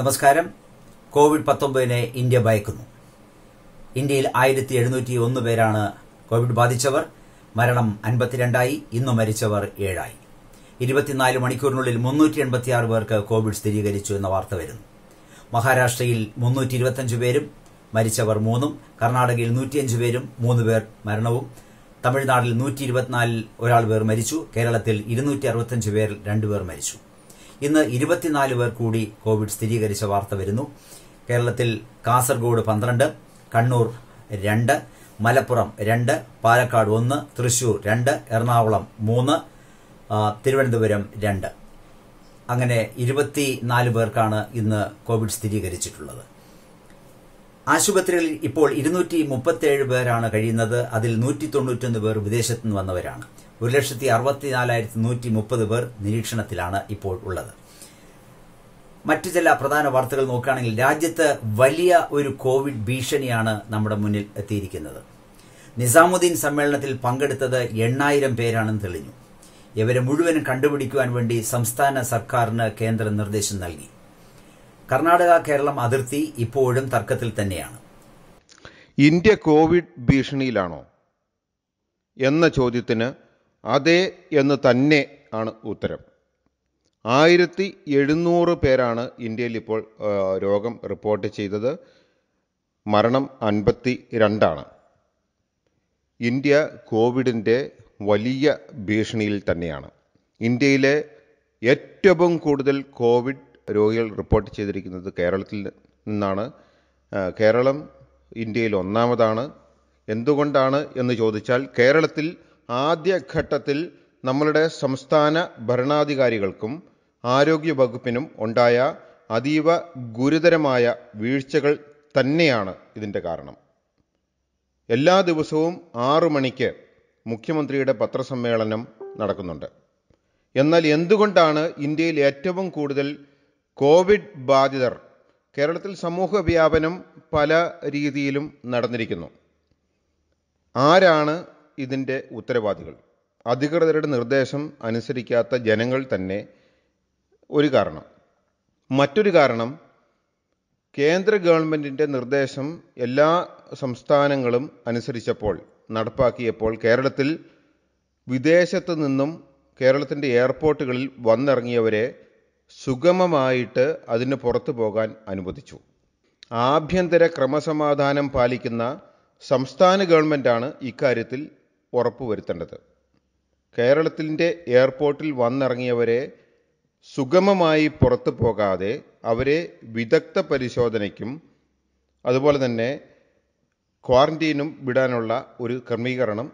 നമസ്കാരം Covid പത്തൊമ്പതിനെ India ഭയക്കുന്നു ഇന്ത്യയിൽ ആയിരത്തി എഴുന്നൂറ്റി ഒന്ന് പേരാണ് കോവിഡ് ബാധിച്ചവർ മരണം അൻപത്തിരണ്ടായി ഇന്ന് മരിച്ചവർ ഏഴായി ഇരുപത്തിനാല് മണിക്കൂറിനുള്ളിൽ മുന്നൂറ്റി എൺപത്തിയാറ് പേർക്ക് കോവിഡ് സ്ഥിരീകരിച്ചു എന്ന വാർത്ത വരുന്നു മഹാരാഷ്ട്രയിൽ മുന്നൂറ്റി ഇരുപത്തിയഞ്ച് പേരും മരിച്ചവർ മൂന്നും കർണാടകയിൽ നൂറ്റിയഞ്ച് പേരും മൂന്ന് പേർ മരണവും തമിഴ്നാട്ടിൽ നൂറ്റി ഇരുപത്തിനാലിൽ ഒരാൾ പേർ മരിച്ചു കേരളത്തിൽ ഇരുന്നൂറ്റി അറുപത്തിയഞ്ച് പേർ രണ്ടുപേർ മരിച്ചു ഇന്ന് ഇരുപത്തിനാല് പേർ കൂടി കോവിഡ് സ്ഥിരീകരിച്ച വാർത്ത വരുന്നു കേരളത്തിൽ കാസർഗോഡ് പന്ത്രണ്ട് കണ്ണൂർ രണ്ട് മലപ്പുറം രണ്ട് പാലക്കാട് ഒന്ന് തൃശൂർ രണ്ട് എറണാകുളം മൂന്ന് തിരുവനന്തപുരം രണ്ട് അങ്ങനെ ഇരുപത്തിനാല് പേർക്കാണ് ഇന്ന് കോവിഡ് സ്ഥിരീകരിച്ചിട്ടുള്ളത് ആശുപത്രികളിൽ ഇപ്പോൾ ഇരുന്നൂറ്റി മുപ്പത്തിയേഴ് പേരാണ് കഴിയുന്നത് അതിൽ നൂറ്റി തൊണ്ണൂറ്റൊന്ന് പേർ വിദേശത്തുനിന്ന് വന്നവരാണ് ഒരു ലക്ഷത്തി അറുപത്തിനാലായിരത്തി നൂറ്റി മുപ്പത് പേർ നിരീക്ഷണത്തിലാണ് ഇപ്പോൾ ഉള്ളത് മറ്റു ചില പ്രധാന വാർത്തകൾ നോക്കുകയാണെങ്കിൽ രാജ്യത്ത് വലിയ ഒരു കോവിഡ് ഭീഷണിയാണ് നമ്മുടെ മുന്നിൽ എത്തിയിരിക്കുന്നത് നിസാമുദ്ദീൻ സമ്മേളനത്തിൽ പങ്കെടുത്തത് എണ്ണായിരം പേരാണെന്ന് തെളിഞ്ഞു ഇവരെ മുഴുവനും കണ്ടുപിടിക്കുവാൻ വേണ്ടി സംസ്ഥാന സർക്കാരിന് കേന്ദ്ര നിർദ്ദേശം നൽകി കർണാടക കേരളം അതിർത്തി ഇപ്പോഴും തർക്കത്തിൽ തന്നെയാണ് ഇന്ത്യ കോവിഡ് ഭീഷണിയിലാണോ എന്ന ചോദ്യത്തിന് അതെ എന്ന് തന്നെ ആണ് ഉത്തരം ആയിരത്തി എഴുന്നൂറ് പേരാണ് ഇന്ത്യയിൽ ഇപ്പോൾ രോഗം റിപ്പോർട്ട് ചെയ്തത് മരണം അൻപത്തി രണ്ടാണ് ഇന്ത്യ കോവിഡിൻ്റെ വലിയ ഭീഷണിയിൽ തന്നെയാണ് ഇന്ത്യയിലെ ഏറ്റവും കൂടുതൽ കോവിഡ് രോഗികൾ റിപ്പോർട്ട് ചെയ്തിരിക്കുന്നത് കേരളത്തിൽ നിന്നാണ് കേരളം ഇന്ത്യയിൽ ഒന്നാമതാണ് എന്തുകൊണ്ടാണ് എന്ന് ചോദിച്ചാൽ കേരളത്തിൽ ആദ്യഘട്ടത്തിൽ നമ്മളുടെ സംസ്ഥാന ഭരണാധികാരികൾക്കും ആരോഗ്യ വകുപ്പിനും ഉണ്ടായ അതീവ ഗുരുതരമായ വീഴ്ചകൾ തന്നെയാണ് ഇതിൻ്റെ കാരണം എല്ലാ ദിവസവും ആറു മണിക്ക് മുഖ്യമന്ത്രിയുടെ പത്രസമ്മേളനം നടക്കുന്നുണ്ട് എന്നാൽ എന്തുകൊണ്ടാണ് ഇന്ത്യയിൽ ഏറ്റവും കൂടുതൽ കോവിഡ് ബാധിതർ കേരളത്തിൽ സമൂഹ വ്യാപനം പല രീതിയിലും നടന്നിരിക്കുന്നു ആരാണ് ഇതിൻ്റെ ഉത്തരവാദികൾ അധികൃതരുടെ നിർദ്ദേശം അനുസരിക്കാത്ത ജനങ്ങൾ തന്നെ ഒരു കാരണം മറ്റൊരു കാരണം കേന്ദ്ര ഗവൺമെൻറ്റിൻ്റെ നിർദ്ദേശം എല്ലാ സംസ്ഥാനങ്ങളും അനുസരിച്ചപ്പോൾ നടപ്പാക്കിയപ്പോൾ കേരളത്തിൽ വിദേശത്തു നിന്നും കേരളത്തിൻ്റെ എയർപോർട്ടുകളിൽ വന്നിറങ്ങിയവരെ സുഗമമായിട്ട് അതിന് പുറത്തു പോകാൻ അനുവദിച്ചു ആഭ്യന്തര ക്രമസമാധാനം പാലിക്കുന്ന സംസ്ഥാന ഗവൺമെൻറ്റാണ് ഇക്കാര്യത്തിൽ ഉറപ്പുവരുത്തേണ്ടത് കേരളത്തിൻ്റെ എയർപോർട്ടിൽ വന്നിറങ്ങിയവരെ സുഗമമായി പുറത്തു പോകാതെ അവരെ വിദഗ്ധ പരിശോധനയ്ക്കും അതുപോലെ തന്നെ ക്വാറൻറ്റീനും വിടാനുള്ള ഒരു ക്രമീകരണം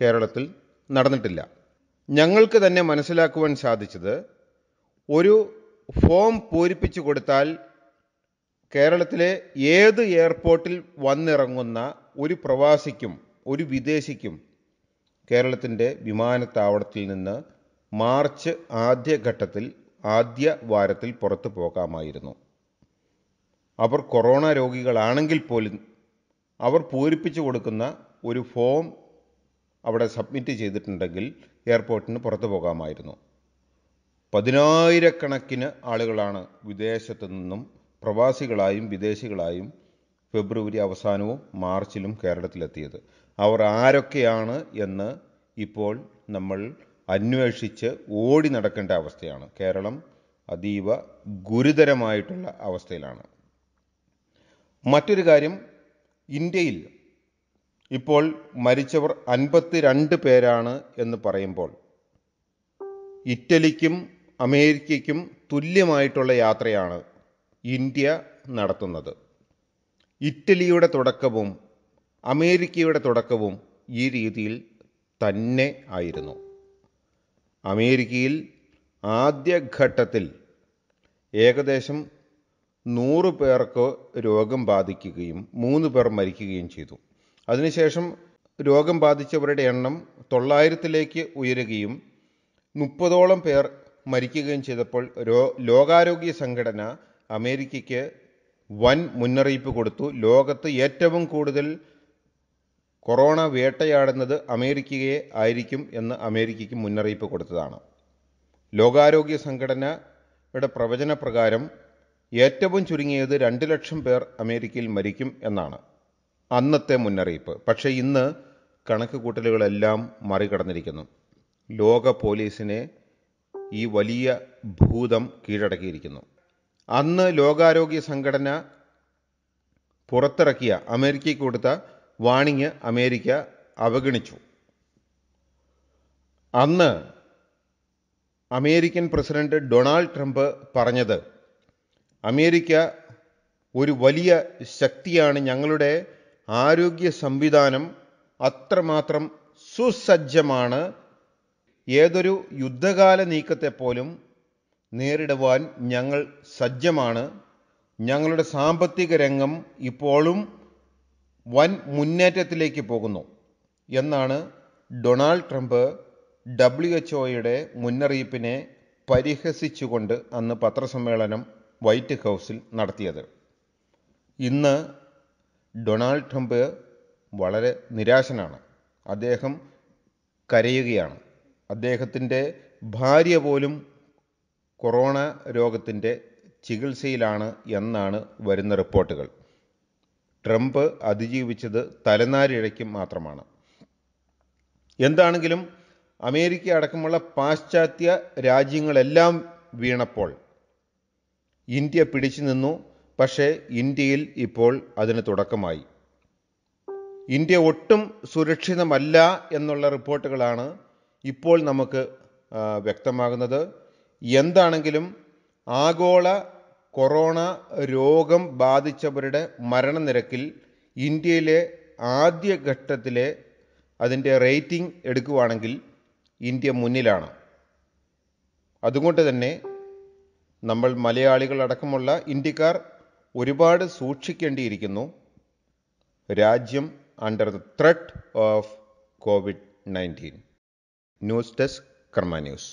കേരളത്തിൽ നടന്നിട്ടില്ല ഞങ്ങൾക്ക് തന്നെ മനസ്സിലാക്കുവാൻ സാധിച്ചത് ഒരു ഫോം പൂരിപ്പിച്ചു കൊടുത്താൽ കേരളത്തിലെ ഏത് എയർപോർട്ടിൽ വന്നിറങ്ങുന്ന ഒരു പ്രവാസിക്കും ഒരു വിദേശിക്കും കേരളത്തിൻ്റെ വിമാനത്താവളത്തിൽ നിന്ന് മാർച്ച് ആദ്യഘട്ടത്തിൽ ആദ്യ വാരത്തിൽ പുറത്തു പോകാമായിരുന്നു അവർ കൊറോണ രോഗികളാണെങ്കിൽ പോലും അവർ പൂരിപ്പിച്ചു കൊടുക്കുന്ന ഒരു ഫോം അവിടെ സബ്മിറ്റ് ചെയ്തിട്ടുണ്ടെങ്കിൽ എയർപോർട്ടിന് പുറത്തു പോകാമായിരുന്നു പതിനായിരക്കണക്കിന് ആളുകളാണ് വിദേശത്തു നിന്നും പ്രവാസികളായും വിദേശികളായും ഫെബ്രുവരി അവസാനവും മാർച്ചിലും കേരളത്തിലെത്തിയത് അവർ ആരൊക്കെയാണ് എന്ന് ഇപ്പോൾ നമ്മൾ അന്വേഷിച്ച് ഓടി നടക്കേണ്ട അവസ്ഥയാണ് കേരളം അതീവ ഗുരുതരമായിട്ടുള്ള അവസ്ഥയിലാണ് മറ്റൊരു കാര്യം ഇന്ത്യയിൽ ഇപ്പോൾ മരിച്ചവർ അൻപത്തി രണ്ട് പേരാണ് എന്ന് പറയുമ്പോൾ ഇറ്റലിക്കും അമേരിക്കയ്ക്കും തുല്യമായിട്ടുള്ള യാത്രയാണ് ഇന്ത്യ നടത്തുന്നത് ഇറ്റലിയുടെ തുടക്കവും അമേരിക്കയുടെ തുടക്കവും ഈ രീതിയിൽ തന്നെ ആയിരുന്നു അമേരിക്കയിൽ ആദ്യഘട്ടത്തിൽ ഏകദേശം നൂറ് പേർക്ക് രോഗം ബാധിക്കുകയും മൂന്ന് പേർ മരിക്കുകയും ചെയ്തു അതിനുശേഷം രോഗം ബാധിച്ചവരുടെ എണ്ണം തൊള്ളായിരത്തിലേക്ക് ഉയരുകയും മുപ്പതോളം പേർ മരിക്കുകയും ചെയ്തപ്പോൾ രോ ലോകാരോഗ്യ സംഘടന അമേരിക്കയ്ക്ക് വൻ മുന്നറിയിപ്പ് കൊടുത്തു ലോകത്ത് ഏറ്റവും കൂടുതൽ കൊറോണ വേട്ടയാടുന്നത് അമേരിക്കയെ ആയിരിക്കും എന്ന് അമേരിക്കയ്ക്ക് മുന്നറിയിപ്പ് കൊടുത്തതാണ് ലോകാരോഗ്യ സംഘടനയുടെ പ്രവചനപ്രകാരം ഏറ്റവും ചുരുങ്ങിയത് രണ്ട് ലക്ഷം പേർ അമേരിക്കയിൽ മരിക്കും എന്നാണ് അന്നത്തെ മുന്നറിയിപ്പ് പക്ഷേ ഇന്ന് കണക്ക് കൂട്ടലുകളെല്ലാം മറികടന്നിരിക്കുന്നു ലോക പോലീസിനെ ഈ വലിയ ഭൂതം കീഴടക്കിയിരിക്കുന്നു അന്ന് ലോകാരോഗ്യ സംഘടന പുറത്തിറക്കിയ അമേരിക്കയ്ക്ക് കൊടുത്ത വാണിങ് അമേരിക്ക അവഗണിച്ചു അന്ന് അമേരിക്കൻ പ്രസിഡന്റ് ഡൊണാൾഡ് ട്രംപ് പറഞ്ഞത് അമേരിക്ക ഒരു വലിയ ശക്തിയാണ് ഞങ്ങളുടെ ആരോഗ്യ സംവിധാനം അത്രമാത്രം സുസജ്ജമാണ് ഏതൊരു യുദ്ധകാല നീക്കത്തെപ്പോലും നേരിടുവാൻ ഞങ്ങൾ സജ്ജമാണ് ഞങ്ങളുടെ സാമ്പത്തിക രംഗം ഇപ്പോഴും വൻ മുന്നേറ്റത്തിലേക്ക് പോകുന്നു എന്നാണ് ഡൊണാൾഡ് ട്രംപ് ഡബ്ല്യു എച്ച് ഒയുടെ മുന്നറിയിപ്പിനെ പരിഹസിച്ചുകൊണ്ട് അന്ന് പത്രസമ്മേളനം വൈറ്റ് ഹൗസിൽ നടത്തിയത് ഇന്ന് ഡൊണാൾഡ് ട്രംപ് വളരെ നിരാശനാണ് അദ്ദേഹം കരയുകയാണ് അദ്ദേഹത്തിൻ്റെ ഭാര്യ പോലും കൊറോണ രോഗത്തിൻ്റെ ചികിത്സയിലാണ് എന്നാണ് വരുന്ന റിപ്പോർട്ടുകൾ ട്രംപ് അതിജീവിച്ചത് തലനാരിഴയ്ക്കും മാത്രമാണ് എന്താണെങ്കിലും അമേരിക്ക അടക്കമുള്ള പാശ്ചാത്യ രാജ്യങ്ങളെല്ലാം വീണപ്പോൾ ഇന്ത്യ പിടിച്ചു നിന്നു പക്ഷേ ഇന്ത്യയിൽ ഇപ്പോൾ അതിന് തുടക്കമായി ഇന്ത്യ ഒട്ടും സുരക്ഷിതമല്ല എന്നുള്ള റിപ്പോർട്ടുകളാണ് ഇപ്പോൾ നമുക്ക് വ്യക്തമാകുന്നത് എന്താണെങ്കിലും ആഗോള കൊറോണ രോഗം ബാധിച്ചവരുടെ മരണനിരക്കിൽ ഇന്ത്യയിലെ ആദ്യഘട്ടത്തിലെ അതിൻ്റെ റേറ്റിംഗ് എടുക്കുകയാണെങ്കിൽ ഇന്ത്യ മുന്നിലാണ് അതുകൊണ്ട് തന്നെ നമ്മൾ മലയാളികൾ ഇന്ത്യക്കാർ ഒരുപാട് സൂക്ഷിക്കേണ്ടിയിരിക്കുന്നു രാജ്യം under the threat of COVID nineteen news desk Karma news